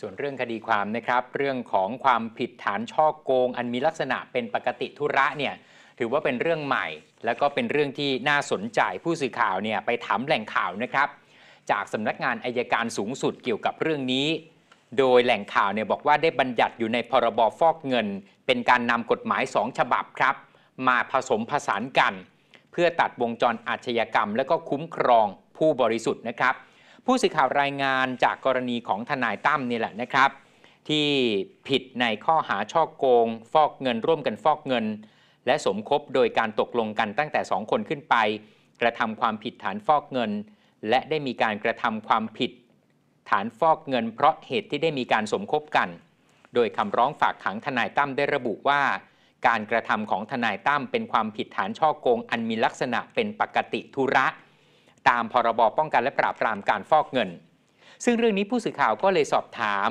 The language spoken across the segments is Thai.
ส่วนเรื่องคดีความนะครับเรื่องของความผิดฐานช่อโกง อันมีลักษณะเป็นปกติธุระเนี่ยถือว่าเป็นเรื่องใหม่และก็เป็นเรื่องที่น่าสนใจผู้สื่อข่าวเนี่ยไปถามแหล่งข่าวนะครับ จากสำนักงานอายการสูงสุดเกี่ยวกับเรื่องนี้ โดยแหล่งข่าวเนี่ยบอกว่าได้บัญญัติอยู่ในพรบฟอกเงิน เป็นการนำกฎหมายสองฉบับครับ มาผสมผสานกัน เพื่อตัดวงจรอาชญากรรม และก็คุ้มครองผู้บริสุทธิ์นะครับผู้สื่อข่าวรายงานจากกรณีของทนายตั้มนี่แหละนะครับ ที่ผิดในข้อหาช่อโกงฟอกเงินร่วมกันฟอกเงิน และสมคบโดยการตกลงกันตั้งแต่สองคนขึ้นไป กระทำความผิดฐานฟอกเงิน และได้มีการกระทำความผิด ฐานฟอกเงินเพราะเหตุที่ได้มีการสมคบกัน โดยคำร้องฝากขังทนายตั้มได้ระบุว่า การกระทำของทนายตั้มเป็นความผิดฐานช่อโกงอันมีลักษณะเป็นปกติธุระตามพรบป้องกันและปราบปรามการฟอกเงิน ซึ่งเรื่องนี้ผู้สื่อข่าวก็เลยสอบถาม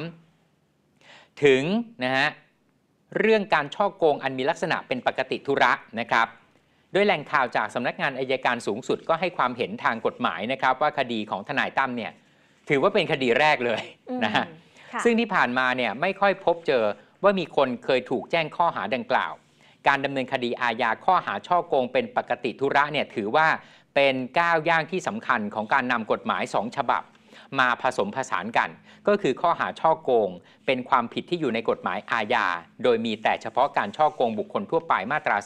ถึงนะฮะเรื่องการช่อโกงอันมีลักษณะเป็นปกติธุระนะครับด้วยแหล่งข่าวจากสำนักงานอายการสูงสุดก็ให้ความเห็นทางกฎหมายนะครับว่าคดีของทนายตั้มเนี่ยถือว่าเป็นคดีแรกเลยนะฮะซึ่งที่ผ่านมาเนี่ยไม่ค่อยพบเจอว่ามีคนเคยถูกแจ้งข้อหาดังกล่าวการดำเนินคดีอาญาข้อหาช่อโกงเป็นปกติธุระเนี่ยถือว่าเป็นก้าวย่างที่สำคัญของการนำกฎหมาย 2 ฉบับ มาผสมผสานกัน ก็คือข้อหาช่อโกง เป็นความผิดที่อยู่ในกฎหมายอาญาโดยมีแต่เฉพาะการช่อโกงบุคคลทั่วไปมาตรา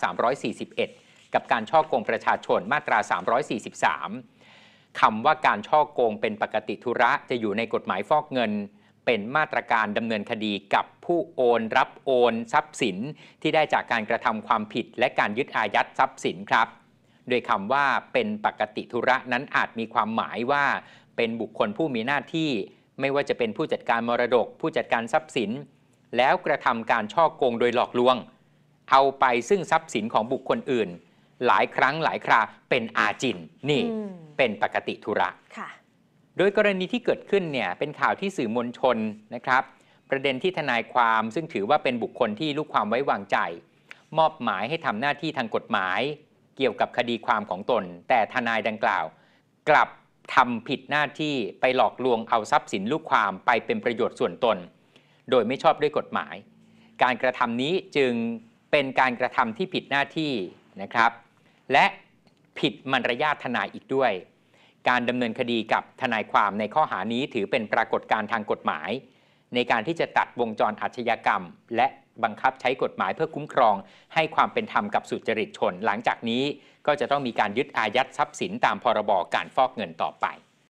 341 กับการช่อโกงประชาชนมาตรา 343 คำว่าการช่อโกงเป็นปกติธุระจะอยู่ในกฎหมายฟอกเงินเป็นมาตรการดำเนินคดีกับผู้โอนรับโอนทรัพย์สินที่ได้จากการกระทำความผิดและการยึดอายัดทรัพย์สินครับโดยคำว่าเป็นปกติธุระ นั้นอาจมีความหมายว่า เป็นบุคคลผู้มีหน้าที่ไม่ว่าจะเป็นผู้จัดการมรดกผู้จัดการทรัพย์สิน แล้วกระทำการช่อโกงโดยหลอกลวง เอาไปซึ่งทรัพย์สินของบุคคลอื่น หลายครั้งหลายคราเป็นอาจินนี่ เป็นปกติธุระค่ะโดยกรณีที่เกิดขึ้นเนี่ยเป็นข่าวที่สื่อมวลชนนะครับ ประเด็นที่ทนายความซึ่งถือว่าเป็นบุคคลที่ลูกความไว้วางใจ มอบหมายให้ทำหน้าที่ทางกฎหมาย เกี่ยวกับคดีความของตน แต่ทนายดังกล่าว กลับทำผิดหน้าที่ไปหลอกลวงเอาทรัพย์สินลูกความไปเป็นประโยชน์ส่วนตน โดยไม่ชอบด้วยกฎหมาย การกระทำนี้จึงเป็นการกระทำที่ผิดหน้าที่นะครับ และผิดมารยาททนายอีกด้วยการดำเนินคดีกับทนายความในข้อหานี้ถือเป็นปรากฏการณ์ทางกฎหมาย ในการที่จะตัดวงจรอาชญากรรมและบังคับใช้กฎหมายเพื่อคุ้มครอง ให้ความเป็นธรรมกับสุจริตชน หลังจากนี้ก็จะต้องมีการยึดอายัดทรัพย์สินตามพรบการฟอกเงินต่อไป